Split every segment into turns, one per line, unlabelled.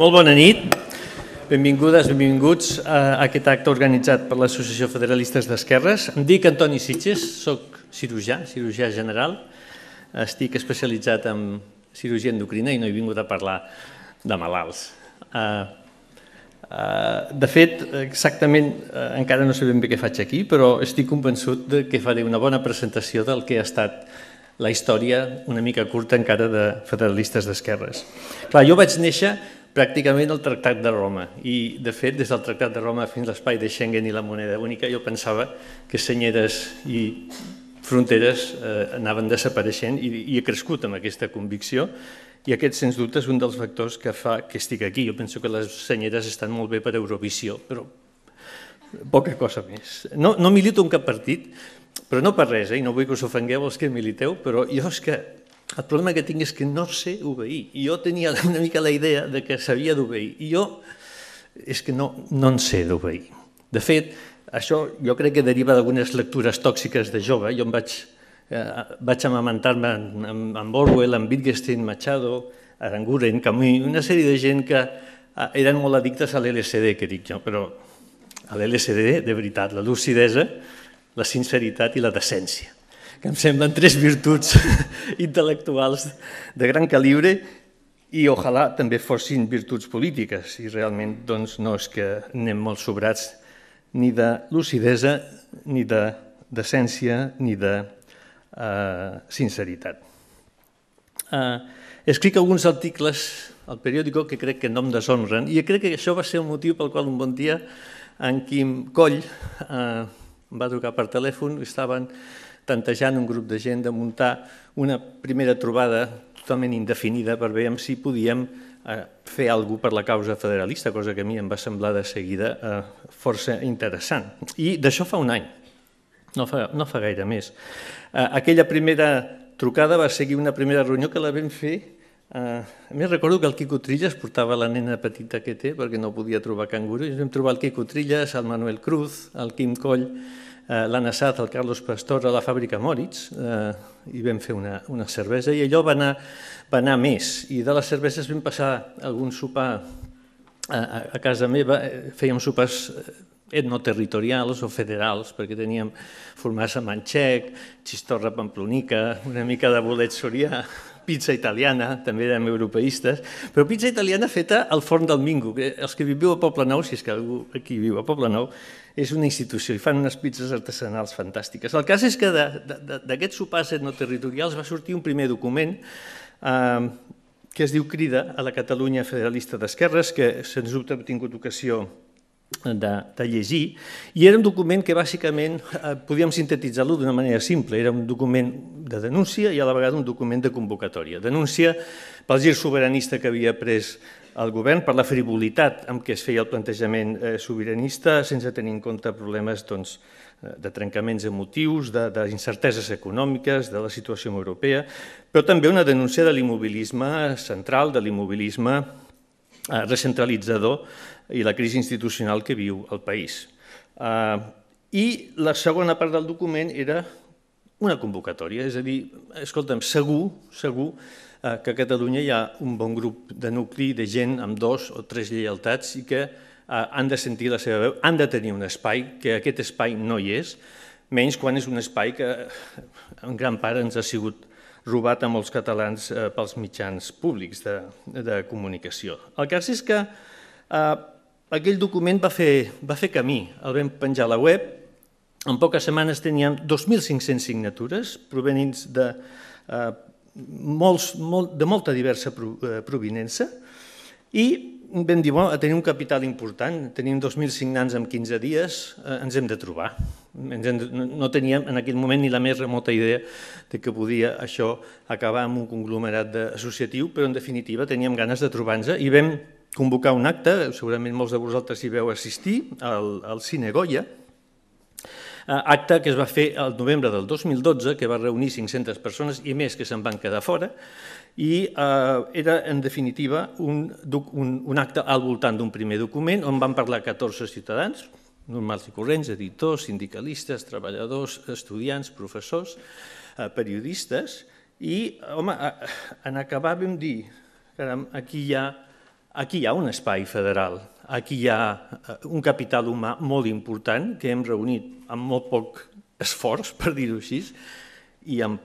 Molt bona nit. Benvingudes, benvinguts a aquest acte organitzat per l'Associació Federalistes d'Esquerres. Em dic Antoni Sitges, sóc cirurgià, cirurgià general. Estic especialitzat en cirurgia endocrina i no he vingut a parlar de malalts. Eh, eh, de fet, exactament, eh, encara no sé ben bé què faig aquí, però estic convençut que faré una bona presentació del que ha estat la història una mica curta encara de federalistes d'esquerres. Clar, jo vaig néixer pràcticament el Tractat de Roma. I, de fet, des del Tractat de Roma fins a l'espai de Schengen i la moneda única, jo pensava que senyeres i fronteres eh, anaven desapareixent i, i he crescut amb aquesta convicció i aquest, sens dubte, és un dels factors que fa que estic aquí. Jo penso que les senyeres estan molt bé per Eurovisió, però poca cosa més. No, no milito en cap partit, però no per res, eh? i no vull que us ofengueu els que militeu, però jo és que el problema que tinc és que no sé obeir. I jo tenia una mica la idea de que sabia d'obeir. I jo és que no, no en sé d'obeir. De fet, això jo crec que deriva d'algunes lectures tòxiques de jove. Jo em vaig, eh, vaig amamentar-me amb, amb Orwell, amb Wittgenstein, Machado, Aranguren, Camus, una sèrie de gent que eh, eren molt addictes a l'LSD, que dic jo, però a l'LSD, de veritat, la lucidesa, la sinceritat i la decència que em semblen tres virtuts intel·lectuals de gran calibre i ojalà també fossin virtuts polítiques i realment doncs, no és que anem molt sobrats ni de lucidesa, ni de decència, ni de eh, sinceritat. Eh, escric alguns articles al periòdico que crec que no em deshonren i crec que això va ser el motiu pel qual un bon dia en Quim Coll, eh, em va trucar per telèfon i estaven tantejant un grup de gent de muntar una primera trobada totalment indefinida per veure si podíem eh, fer alguna per la causa federalista, cosa que a mi em va semblar de seguida eh, força interessant. I d'això fa un any, no fa, no fa gaire més. Eh, aquella primera trucada va seguir una primera reunió que la vam fer Eh, a més, recordo que el Quico Trillas portava la nena petita que té perquè no podia trobar cangurus. Ens vam trobar el Quico Trillas, el Manuel Cruz, el Quim Coll, eh, l'Anna Sat, el Carlos Pastor, a la fàbrica Moritz, eh, i vam fer una, una cervesa, i allò va anar, va anar més. I de les cerveses vam passar algun sopar eh, a, a casa meva, fèiem sopars etnoterritorials o federals, perquè teníem formassa manxec, xistorra pamplonica, una mica de bolet sorià, pizza italiana, també érem europeistes, però pizza italiana feta al forn del Mingo. Els que viviu a Poble Nou, si és que algú aquí viu a Poble Nou, és una institució i fan unes pizzas artesanals fantàstiques. El cas és que d'aquests sopars etnoterritorials va sortir un primer document eh, que es diu Crida a la Catalunya Federalista d'Esquerres, que sens dubte ha tingut ocasió de, de llegir, i era un document que bàsicament eh, podíem sintetitzar-lo d'una manera simple, era un document de denúncia i a la vegada un document de convocatòria. Denúncia pel gir soberanista que havia pres el govern, per la frivolitat amb què es feia el plantejament eh, sobiranista, sense tenir en compte problemes doncs, eh, de trencaments emotius, d'incerteses econòmiques, de la situació europea, però també una denúncia de l'immobilisme central, de l'immobilisme eh, recentralitzador i la crisi institucional que viu el país. Eh, I la segona part del document era una convocatòria, és a dir, escolta'm, segur, segur eh, que a Catalunya hi ha un bon grup de nucli de gent amb dos o tres lleialtats i que eh, han de sentir la seva veu, han de tenir un espai, que aquest espai no hi és, menys quan és un espai que eh, en gran part ens ha sigut robat a molts catalans eh, pels mitjans públics de, de comunicació. El cas és que eh, aquell document va fer, va fer camí. El vam penjar a la web. En poques setmanes teníem 2.500 signatures provenents de, eh, molts, molt, de molta diversa eh, provinença i vam dir, bueno, tenim un capital important, tenim 2.000 signants en 15 dies, eh, ens hem de trobar. Ens hem de, no teníem en aquell moment ni la més remota idea de que podia això acabar amb un conglomerat associatiu, però en definitiva teníem ganes de trobar-nos i vam convocar un acte, segurament molts de vosaltres hi veu assistir, al, al Cine Goya, eh, acte que es va fer el novembre del 2012, que va reunir 500 persones i més que se'n van quedar fora, i eh, era, en definitiva, un, un, un acte al voltant d'un primer document on van parlar 14 ciutadans, normals i corrents, editors, sindicalistes, treballadors, estudiants, professors, eh, periodistes, i, home, en acabar vam dir, caram, aquí hi ha Aquí hi ha un espai federal, aquí hi ha eh, un capital humà molt important que hem reunit amb molt poc esforç, per dir-ho així, i amb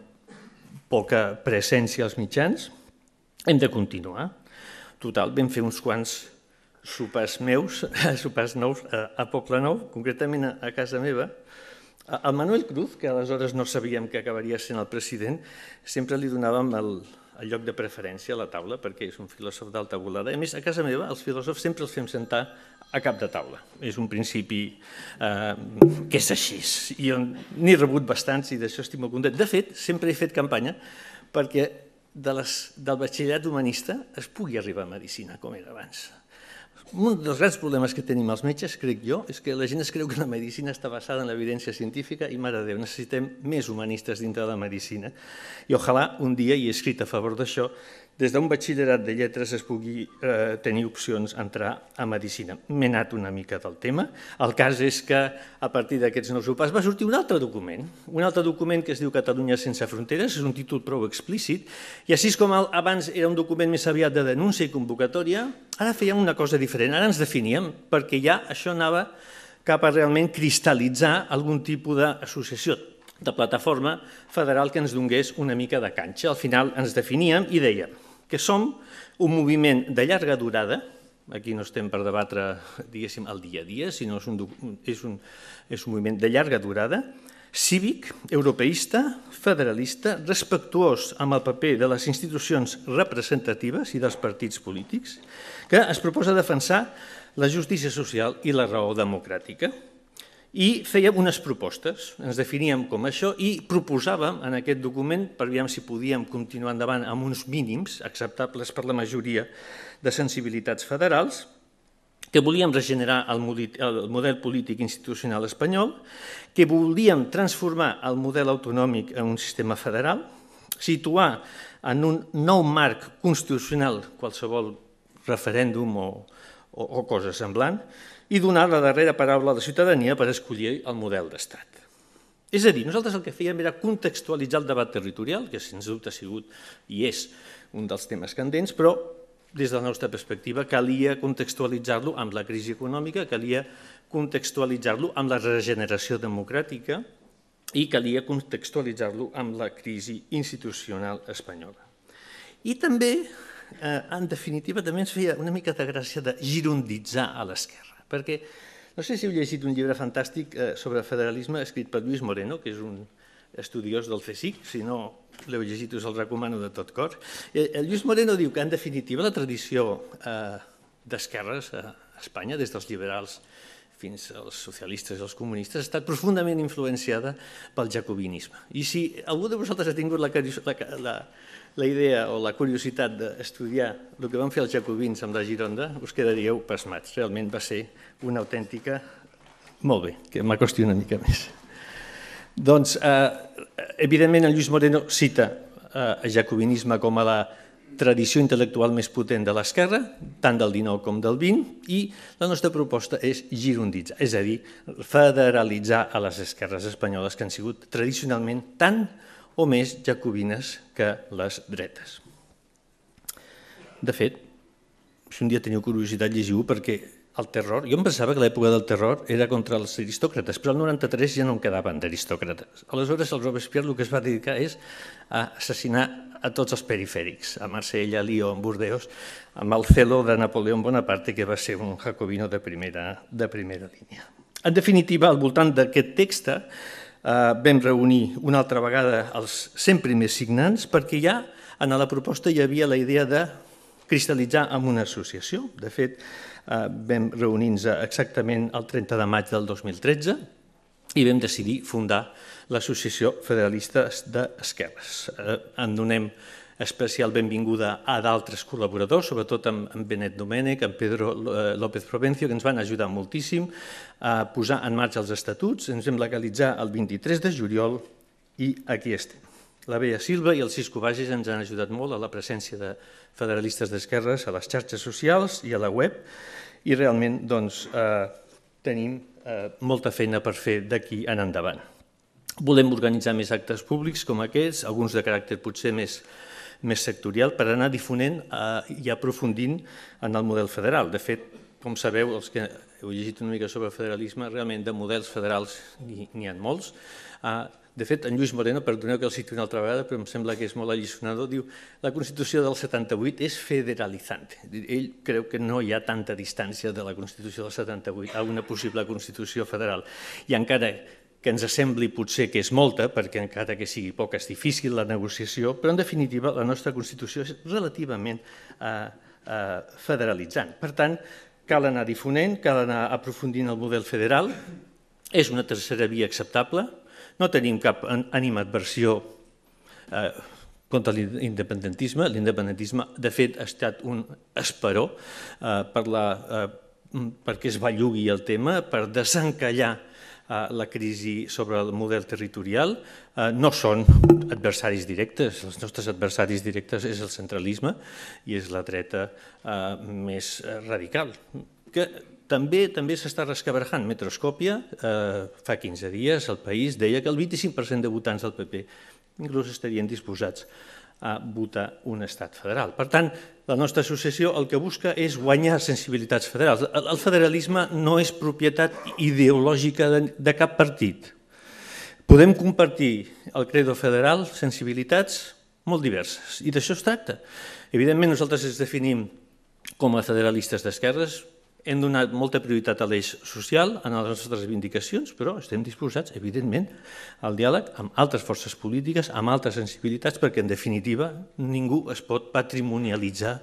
poca presència als mitjans. Hem de continuar. Total, vam fer uns quants sopars meus, sopars nous a, a Poble Nou, concretament a, a casa meva. El Manuel Cruz, que aleshores no sabíem que acabaria sent el president, sempre li donàvem el, el lloc de preferència a la taula perquè és un filòsof d'alta volada. A més, a casa meva els filòsofs sempre els fem sentar a cap de taula. És un principi eh, que és així. I n'he rebut bastants i d'això estic molt content. De fet, sempre he fet campanya perquè de les, del batxillerat humanista es pugui arribar a medicina, com era abans. Un dels grans problemes que tenim els metges, crec jo, és que la gent es creu que la medicina està basada en l'evidència científica i, mare de Déu, necessitem més humanistes dintre de la medicina. I ojalà un dia, i he escrit a favor d'això, des d'un batxillerat de lletres es pugui eh, tenir opcions a entrar a medicina. M'he anat una mica del tema. El cas és que a partir d'aquests nous sopars va sortir un altre document, un altre document que es diu Catalunya sense fronteres, és un títol prou explícit, i així com abans era un document més aviat de denúncia i convocatòria, ara fèiem una cosa diferent, ara ens definíem, perquè ja això anava cap a realment cristal·litzar algun tipus d'associació, de plataforma federal que ens donés una mica de canxa. Al final ens definíem i dèiem que som un moviment de llarga durada, aquí no estem per debatre, diguéssim, el dia a dia, sinó és un, és un moviment de llarga durada, cívic, europeista, federalista, respectuós amb el paper de les institucions representatives i dels partits polítics, que es proposa defensar la justícia social i la raó democràtica i fèiem unes propostes, ens definíem com això i proposàvem en aquest document, per veure si podíem continuar endavant amb uns mínims acceptables per la majoria de sensibilitats federals, que volíem regenerar el model polític institucional espanyol, que volíem transformar el model autonòmic en un sistema federal, situar en un nou marc constitucional qualsevol referèndum o, o, cosa semblant, i donar la darrera paraula a la ciutadania per escollir el model d'estat. És a dir, nosaltres el que fèiem era contextualitzar el debat territorial, que sens dubte ha sigut i és un dels temes candents, però des de la nostra perspectiva calia contextualitzar-lo amb la crisi econòmica, calia contextualitzar-lo amb la regeneració democràtica i calia contextualitzar-lo amb la crisi institucional espanyola. I també, eh, en definitiva, també ens feia una mica de gràcia de gironditzar a l'esquerra. Perquè no sé si heu llegit un llibre fantàstic eh, sobre federalisme escrit per Lluís Moreno, que és un estudiós del CSIC, si no l'heu llegit us el recomano de tot cor. El eh, eh, Lluís Moreno diu que en definitiva la tradició d'esquerres a Espanya, des dels liberals fins als socialistes i als comunistes, ha estat profundament influenciada pel jacobinisme. I si algú de vosaltres ha tingut la, la, la la idea o la curiositat d'estudiar el que van fer els jacobins amb la Gironda, us quedaríeu pasmats. Realment va ser una autèntica... Molt bé, que m'acosti una mica més. Doncs, eh, evidentment, en Lluís Moreno cita eh, el jacobinisme com a la tradició intel·lectual més potent de l'esquerra, tant del 19 com del 20, i la nostra proposta és gironditzar, és a dir, federalitzar a les esquerres espanyoles que han sigut tradicionalment tan eh, o més jacobines que les dretes. De fet, si un dia teniu curiositat, llegiu perquè el terror, jo em pensava que l'època del terror era contra els aristòcrates, però el 93 ja no en quedaven d'aristòcrates. Aleshores, el Robespierre el que es va dedicar és a assassinar a tots els perifèrics, a Marsella, Lyon, Bordeus, amb el celo de Napoleó Bonaparte, que va ser un jacobino de primera, de primera línia. En definitiva, al voltant d'aquest text, Eh, vam reunir una altra vegada els 100 primers signants perquè ja en la proposta hi havia la idea de cristal·litzar en una associació. De fet, eh, vam reunir-nos exactament el 30 de maig del 2013 i vam decidir fundar l'Associació Federalistes d'Esquerres. Eh, en donem especial benvinguda a d'altres col·laboradors, sobretot amb, amb Benet Domènech, amb Pedro eh, López Provencio, que ens van ajudar moltíssim a posar en marxa els estatuts. Ens vam legalitzar el 23 de juliol i aquí estem. La Bea Silva i el Cisco Bages ens han ajudat molt a la presència de federalistes d'esquerres a les xarxes socials i a la web i realment doncs, eh, tenim eh, molta feina per fer d'aquí en endavant. Volem organitzar més actes públics com aquests, alguns de caràcter potser més més sectorial per anar difonent eh, i aprofundint en el model federal. De fet, com sabeu, els que heu llegit una mica sobre federalisme, realment de models federals n'hi ha molts. Eh, de fet, en Lluís Moreno, perdoneu que el cito una altra vegada, però em sembla que és molt allisonador, diu la Constitució del 78 és federalizante. Ell creu que no hi ha tanta distància de la Constitució del 78 a una possible Constitució federal. I encara que ens sembli potser que és molta, perquè encara que sigui poc és difícil la negociació, però en definitiva la nostra Constitució és relativament eh, eh, federalitzant. Per tant, cal anar difonent, cal anar aprofundint el model federal, és una tercera via acceptable, no tenim cap animadversió eh, contra l'independentisme. L'independentisme, de fet, ha estat un esperó eh, per la, eh, perquè es bellugui el tema, per desencallar Eh, la crisi sobre el model territorial, eh, no són adversaris directes. Els nostres adversaris directes és el centralisme i és la dreta eh, més radical, que també també s'està rescabarjant. Metroscòpia, eh, fa 15 dies, el País deia que el 25% de votants del PP inclús estarien disposats a votar un estat federal. Per tant, la nostra associació el que busca és guanyar sensibilitats federals. El federalisme no és propietat ideològica de, cap partit. Podem compartir el credo federal, sensibilitats molt diverses, i d'això es tracta. Evidentment, nosaltres ens definim com a federalistes d'esquerres, hem donat molta prioritat a l'eix social en les nostres reivindicacions, però estem disposats, evidentment, al diàleg amb altres forces polítiques, amb altres sensibilitats, perquè, en definitiva, ningú es pot patrimonialitzar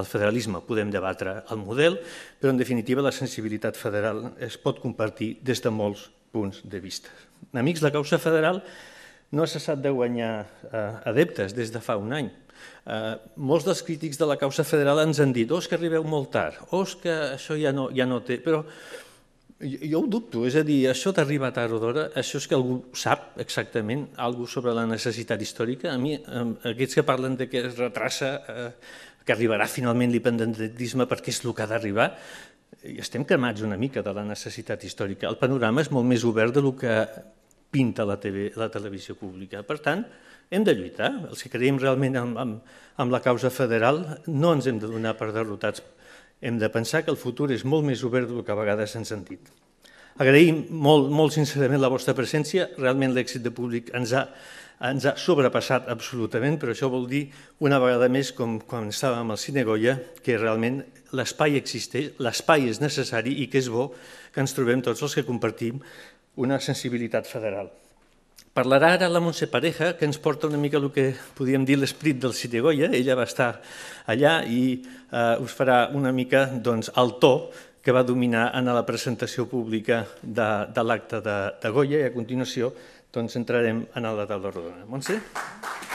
el federalisme. Podem debatre el model, però, en definitiva, la sensibilitat federal es pot compartir des de molts punts de vista. Amics, la causa federal no ha cessat de guanyar eh, adeptes des de fa un any Eh, molts dels crítics de la causa federal ens han dit oh, és que arribeu molt tard, oh, és que això ja no, ja no té... Però jo, jo ho dubto, és a dir, això d'arribar tard o d'hora, això és que algú sap exactament alguna sobre la necessitat històrica. A mi, aquests que parlen de que es retrassa, eh, que arribarà finalment l'independentisme perquè és el que ha d'arribar, i estem cremats una mica de la necessitat històrica. El panorama és molt més obert del que pinta la, TV, la televisió pública. Per tant, eh, hem de lluitar. Els que creiem realment en, en, en la causa federal no ens hem de donar per derrotats. Hem de pensar que el futur és molt més obert del que a vegades s'han sentit. Agraïm molt, molt sincerament la vostra presència. Realment l'èxit de públic ens ha, ens ha sobrepassat absolutament, però això vol dir una vegada més, com quan estàvem al Goya, que realment l'espai existeix, l'espai és necessari i que és bo que ens trobem tots els que compartim una sensibilitat federal. Parlarà ara la Montse Pareja, que ens porta una mica el que podíem dir l'esprit del Goya. Ella va estar allà i eh, us farà una mica doncs, el to que va dominar en la presentació pública de, de l'acte de, de Goya i a continuació doncs, entrarem en la taula rodona. Montse? Gràcies.